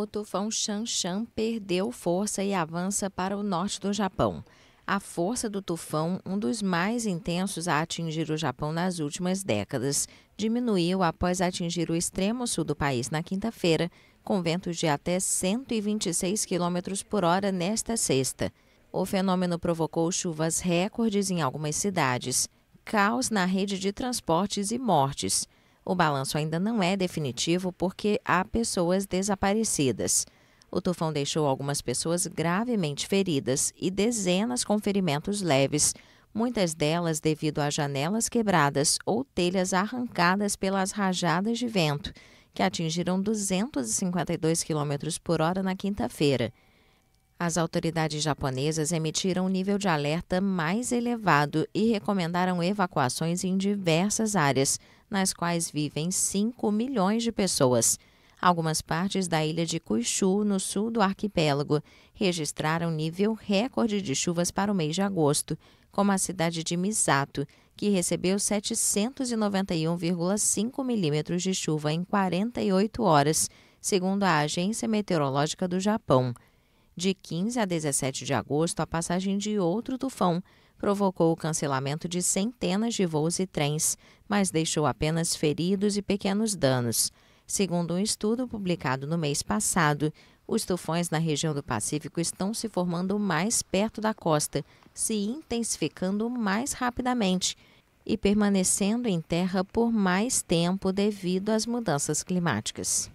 o tufão Shanshan perdeu força e avança para o norte do Japão. A força do tufão, um dos mais intensos a atingir o Japão nas últimas décadas, diminuiu após atingir o extremo sul do país na quinta-feira, com ventos de até 126 km por hora nesta sexta. O fenômeno provocou chuvas recordes em algumas cidades, caos na rede de transportes e mortes. O balanço ainda não é definitivo porque há pessoas desaparecidas. O tufão deixou algumas pessoas gravemente feridas e dezenas com ferimentos leves, muitas delas devido a janelas quebradas ou telhas arrancadas pelas rajadas de vento, que atingiram 252 km por hora na quinta-feira. As autoridades japonesas emitiram um nível de alerta mais elevado e recomendaram evacuações em diversas áreas, nas quais vivem 5 milhões de pessoas. Algumas partes da ilha de Kushu, no sul do arquipélago, registraram nível recorde de chuvas para o mês de agosto, como a cidade de Misato, que recebeu 791,5 milímetros de chuva em 48 horas, segundo a Agência Meteorológica do Japão. De 15 a 17 de agosto, a passagem de outro tufão provocou o cancelamento de centenas de voos e trens, mas deixou apenas feridos e pequenos danos. Segundo um estudo publicado no mês passado, os tufões na região do Pacífico estão se formando mais perto da costa, se intensificando mais rapidamente e permanecendo em terra por mais tempo devido às mudanças climáticas.